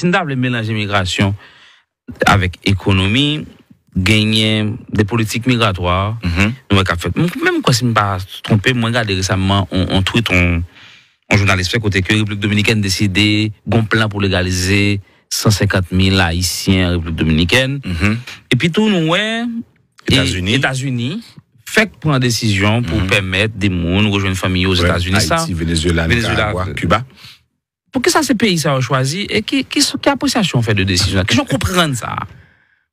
si nous de mélanger migration avec économie, gagner des politiques migratoires, mm-hmm. Même si je ne me pas trompé, moi, regardé récemment, on, on tweet, on, journaliste fait côté que la République dominicaine décidé un plan pour légaliser 150 000 Haïtiens en République dominicaine. Mm-hmm. Et puis tout, nous, les États-Unis. États-Unis fait prendre décision pour mm-hmm. permettre des gens de rejoindre une famille aux États-Unis. Haïti, Venezuela, euh, Cuba pour que ça, pays ça choisi et qui, qui, qui appréciation fait de décision Que je comprenne ça.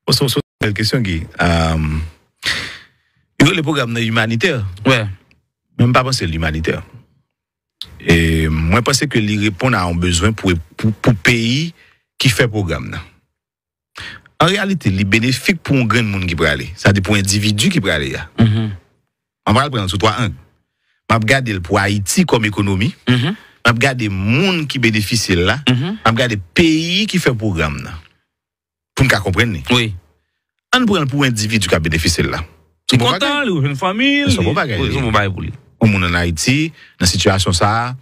C'est oh, une question Guy. Euh, il le programme humanitaire. Ouais. Même pas penser l'humanitaire. Et moi, je pense que les répond à un besoin pour le pays qui fait le programme. En réalité, les bénéfique pour un grand monde qui peut aller. Ça dire pour un individu qui peut aller. Mm-hmm. On va le prendre sous trois angles. Je vais regarder pour Haïti comme économie. Mm-hmm regarde regardé mhm. monde qui bénéficie là, regarde regardé pays qui fait programme là. Pour nous comprendre. Oui. On prend pour individu qui bénéficie là. C'est content, ont une famille. C'est pas bagage. ne pour lui. On en Haïti, dans situation ça,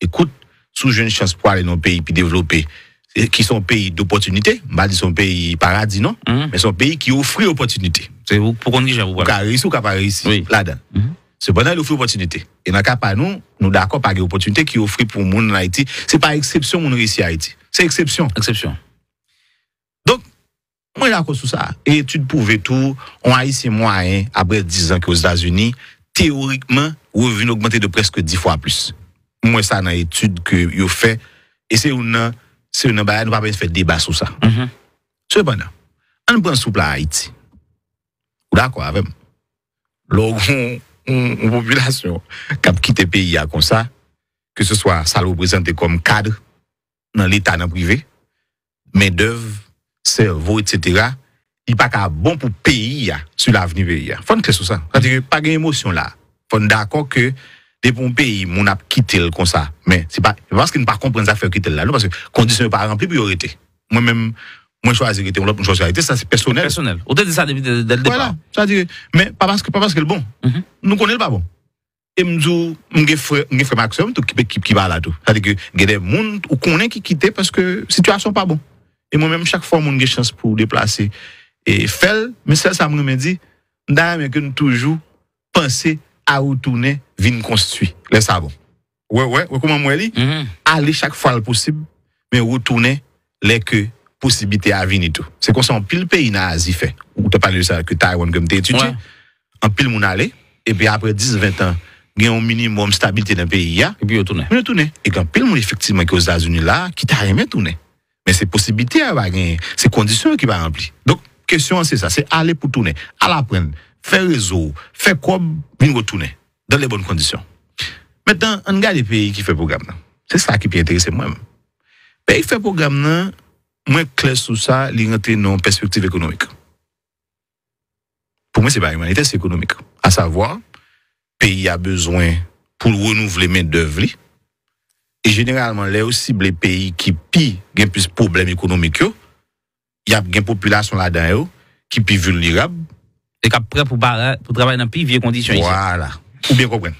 écoute, sous une chance pour aller dans un pays puis développer qui sont pays d'opportunité, m'a dit son pays paradis non, mhm. mais son pays qui offre opportunité. C'est pour qu'on je vous. Ici ou Paris là-dedans. Mhm. Se bonan, yo fwe opotunite. E nan ka pa nou, nou d'akon pa ge opotunite ki yo fwe pou moun nan Haiti. Se pa eksepsyon moun nou reisi Haiti. Se eksepsyon. Donk, mwen l'akon sou sa. Etude pou ve tou, mwen a yi se mwen apre 10 an ki yo Zazuni, teorikman, mwen vwene augmente de preske 10 fwa plus. Mwen sa nan etude ke yo fwe. E se yon nan, se yon nan bayan wapen se fwe deba sou sa. Mm-hmm. Se bonan, an nou pran soupla Haiti. Ou d'akon avem. Logon, une population qui a quitté le pays comme ça, que ce soit ça représenté comme cadre dans l'État, dans privé, mais dœuvre cerveau, etc., il n'est pas bon pour le pays sur l'avenir du pays. Il faut que sur ça. Il n'y a pas d'émotion là. Il faut d'accord que des bons pays, on a quitté comme ça. Mais c'est pas parce qu'ils ne comprennent pas faire quitter là, parce que les conditions ne sont pas remplies, priorité. Moi-même, moi, choisir était l'autre, choisir arrêter. Ça, c'est personnel. Personnel. delà de ça dès le départ. Voilà. Ça dit, mais pas parce que, pas parce que le bon. Mhm. Nous connaissons le pas bon. Et nous, m'gé frère, m'gé frère maximum, tout qui, qui, va là, tout. Ça dire que, il y a des gens ou connaît qui quittent parce que situation pas bon. Et moi-même, chaque fois, mon une chance pour déplacer. Et faire, mais ça, ça me dit, d'ailleurs, que nous toujours penser à retourner, venir construire. Laisse ça bon. Ouais, ouais, ouais, comment moi, mhm. aller chaque fois le possible, mais retourner, les que posibite avi ni tou. Se kon se an pil peyi na azi fe, ou te panil sa ke ta yon kem te etutye, an pil moun ale, e pi apre 10-20 an, gen yon minimum stabilite den peyi ya, e pi yo toune. E kan pil moun efektiveman ki yo zazouni la, ki ta reme toune. Men se posibite ava gen, se kondisyon ki va rempli. Donk, kesyon an se sa, se ale pou toune, ale apren, fe rezo, fe koum, bingo toune, dan le bon kondisyon. Metan, an gade peyi ki fe program nan, se sa ki pi enterese mwen. Peyi fe program nan moins clair sur ça, il rentre dans une perspective économique. Pour moi, c'est pas humanité, c'est économique. À savoir, pays a besoin pour renouveler main d'œuvre. Et généralement, là aussi, les pays qui ont plus de problèmes économiques, il y a une population là-dedans qui est vulnérable. Et qui prêt pour, pour travailler dans les vieilles conditions. Voilà. bien comprendre.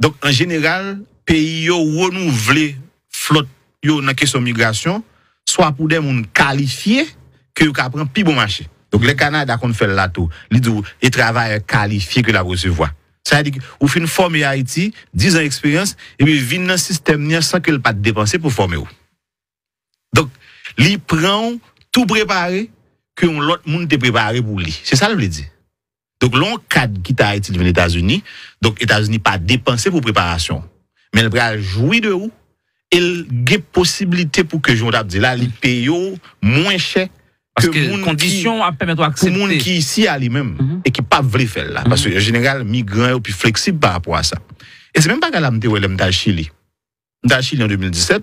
Donc, en général, pays ont renouvelé flotte dans la question migration Swa pou den moun kalifiye ke yon ka apren pi pou bon mache. Donk le kanay da kon fèl la tou. Li djou yon travay kalifiye ke yon ap resevwa. Sa yadi ki ou fin formi Haiti, dizan eksperyans, e mi vin nan sistem nyan san ke yon pa depanse pou formi ou. Donk li pran tout prepare ke yon lot moun te prepare pou li. Se sa li vle di. Donk lon kad gita Haiti di ven Etats-Unis, donk Etats-Unis pa depanse pou preparasyon. Men brajoui de ou, El ge posibilite pou ke joun rap de la li peyo mwenche Pou moun ki isi a li menm mhm. E ki pa vre fel la Pase genegal migran e ou pi fleksib pa apwa sa E se menm pa gala mte wè lèm dal Chili Dal Chili an 2017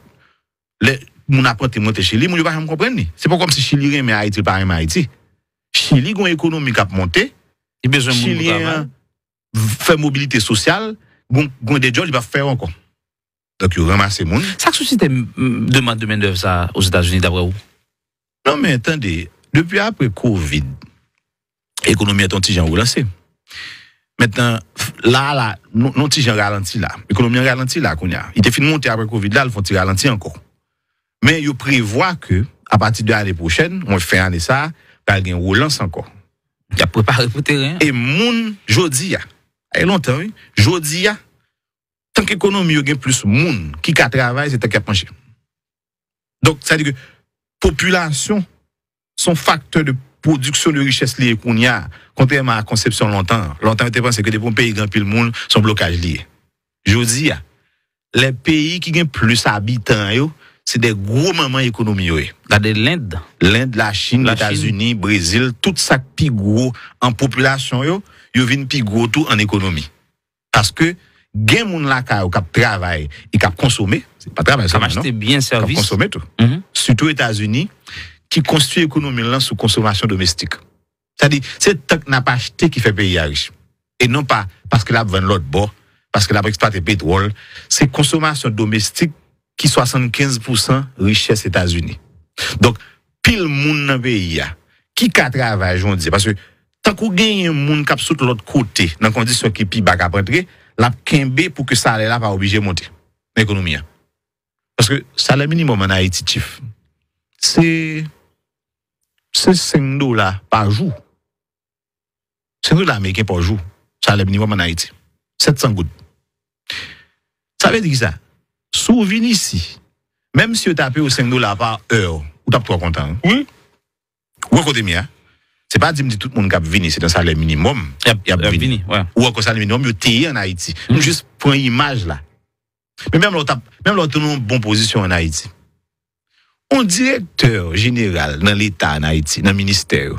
Moun apote mwete Chili moun yo pa jam kompren ni Se pou kom se Chili ren me Haiti par ren me Haiti Chili gwen ekonomi kap monte Chili fè mobilite sosyal Gwen de jol li pa fè an kon Donc, ils ramassent monde. Ça que une demande de main-d'œuvre ça aux États-Unis d'après vous Non, mais attendez, depuis après Covid, l'économie est un petit genre relancée. Maintenant, là, là, non, un petit ralenti là. L'économie ralenti là, qu'on a. Il était fini de monter après Covid là, ils font petit ralenti encore. Mais ils prévoient que, à partir de l'année prochaine, on fait année ça, il y a une relance encore. Il a préparé pour terrain. Et il y a, longtemps, jodi, donc, qu'économie, il y plus de monde qui travaille, c'est qui a penché. Donc, ça veut dire que population, sont facteur de production de richesse lié qu'on contrairement à la conception longtemps. Longtemps, on était pensé que des bons pays grand le monde sont blocage lié Je dis, les pays qui ont plus d'habitants, c'est des gros moments économiques. Regardez l'Inde. L'Inde, la Chine, les États-Unis, le Brésil, tout ça qui gros en population, ils viennent plus gros tout en économie. Parce que il y mhm. a des gens qui travaillent et qui consomment. C'est pas travail, ça non Il bien service des tout. Surtout États-Unis, qui construit l'économie sous consommation domestique. C'est-à-dire, c'est tant que n'a pas acheté qui fait pays riche. Et non pas parce qu'il a besoin de l'autre bois, parce qu'il a exploité pétrole. C'est consommation domestique qui est 75% richesse États-Unis. Donc, pile moun na pays Qui a travaillé, on dit Parce que tant qu'il gagne a des gens qui l'autre côté, dans conditions condition qui n'y a la kenbe pou ke sa ale la pa obije monte, ekonomi ya. Paske sa ale minimum anayiti chif. Se, se sen do la pa jou, sen do la meke pa jou, sa ale minimum anayiti, 700 gout. Sa ve di ki sa, sou vinisi, mem si ou tape ou sen do la pa, ou tape 3 kontan, ou akote mi ya, c'est pas dire tout le monde qui a venu, c'est un salaire minimum. Il y a venu. Ou un salaire minimum, il a en Haïti. Mm. Juste pour une image là. Mais même là, même là, une bonne position en Haïti. Un directeur général dans l'État en Haïti, dans le ministère,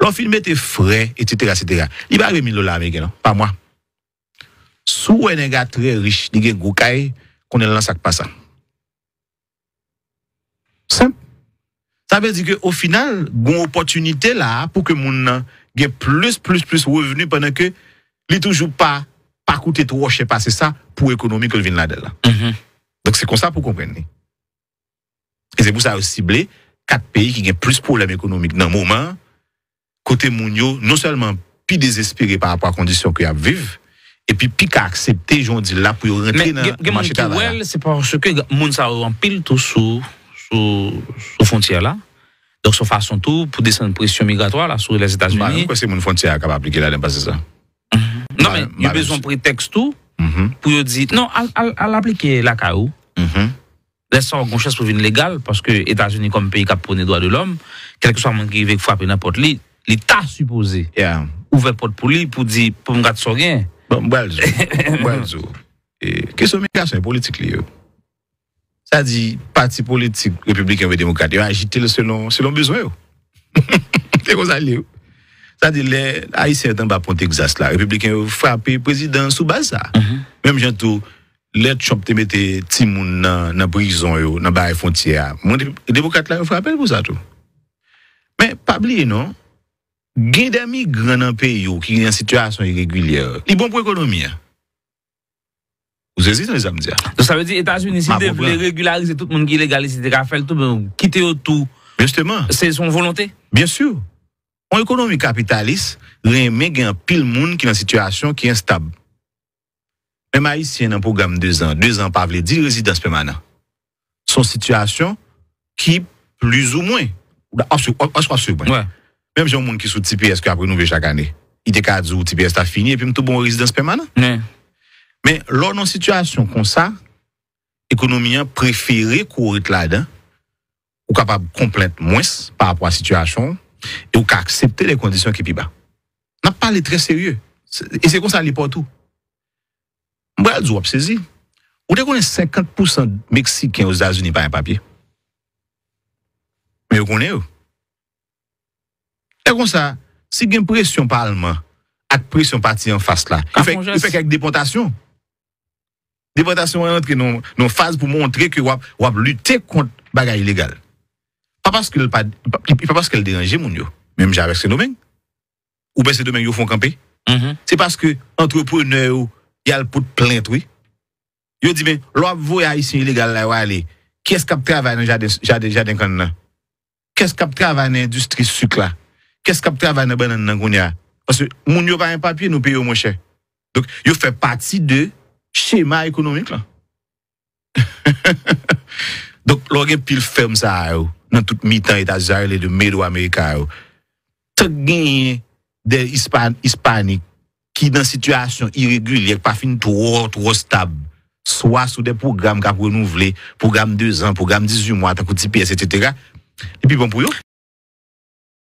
l'on était frais, etc., etc. Il va remis l'eau dollars Américains, Pas moi. Sous un gars très riche, il y a un qu'on est dans sac pas ça. Simple. Sa ve di ke ou final, goun opotunite la pou ke moun gen plus plus plus revenu pwennan ke li toujou pa, pa koute tou woshe pa, se sa pou ekonomi ke vin la del la. Mm-hmm. Donk se kon sa pou komprenne. E se pou sa ou sible, kat peyi ki gen plus poulem ekonomi nan mouman, kote moun yo non selman pi desespire par apwa kondisyon ki ap viv, e pi pi ka aksepte jondi la pou yo rentre nan machete avala. Men, gen moun ki wel, se pou anse ke moun sa ou anpil tou sou... sous, sous frontière là. Donc, son façon, tout pour descendre pression migratoire là, sur les États-Unis. Bah, pourquoi c'est mon frontière qui capable appliquer là, pas ça? Mm-hmm. Non, bah, mais il y a bah, besoin de prétexte tout mm-hmm. pour dire, non, à l'appliquer la CAO. Mm-hmm. Laissons une chose pour une légale, parce que États-Unis comme pays qui a prôné droits de l'homme, quel que soit le monde qui veut frapper n'importe qui, l'État supposé ouvrir la porte pour lui pour dire, pour me rien son gain. Bon, bon, bon, bon, bon, ça c'est politique là. Sa di, pati politik, republikan ve demokat, yon ajite le selon, selon bezon yon. Te kon sa li yon. Sa di, lè, a yi sè yon tan ba ponte gzast la, republikan yon frape prezidans mm-hmm. ou baza. Mèm jantou, lè chomp te mette timoun nan brison yon, nan ba e fontye a. Mwen demokat la yon frape yon pou sa tou. Mè, pabli yon nou, gen de amigran nan pe yon, ki yon yon situasyon yon regwilye, li bon pou ekonomi a. Vous hésitez, les amis Ça veut dire États-Unis, si vous ah, voulez régulariser tout le monde qui est illégal, etc., faire tout, quitter tout. Justement. C'est son volonté. Bien sûr. En économie capitaliste, a un pile monde qui est dans une situation qui est instable. Même y dans un programme de deux ans, deux ans pas dix résidences permanentes. Son situation qui, plus ou moins, ouais. même j'ai un monde qui sous TPS qui après nous chaque année. Il était qu'à dire TPS a fini et puis tout bon résidence permanente. Men lor nan sityasyon kon sa, ekonomian prefere kou ou rit la den, ou kapap komplem mwes pa apwa sityasyon, e ou ka aksepte de kondisyon ki pi ba. Nan pale tre serye, e se kon sa li potou. Mwen a djou ap sezi, ou dekone 50% Meksiken ou Zazuni pa yon papye. Men yo kone ou. E kon sa, si gen presyon palman, at presyon pati an fas la, yon fek ek depontasyon. Deportasyon an entre nou faz pou montre ki wap lute kont bagay ilegal. Pa paske l deranje moun yo. Mem jarek se domen. Ou pe se domen yo fon kampe. Mm-hmm. Se paske antropone yo yal pout plente. Yo di men, l wap voya isen ilegal la wale. Kes kap trava nan jaden kon nan? Kes kap trava nan industri sukla? Kes kap trava nan banan nan goun ya? Paske moun yo pa yon papye nou pe yo monshe. Yo fe pati de schéma économique là. Donc, l'orgue pile ferme ça dans toute mi-temps États-Unis et de Médo-Américains. T'as gagné des hispaniques qui dans situation irrégulière, pas fin trop, trop stable, soit sous des programmes qui ont renouvelé, programme 2 ans, programme 18 mois, etc. Et puis bon pour eux.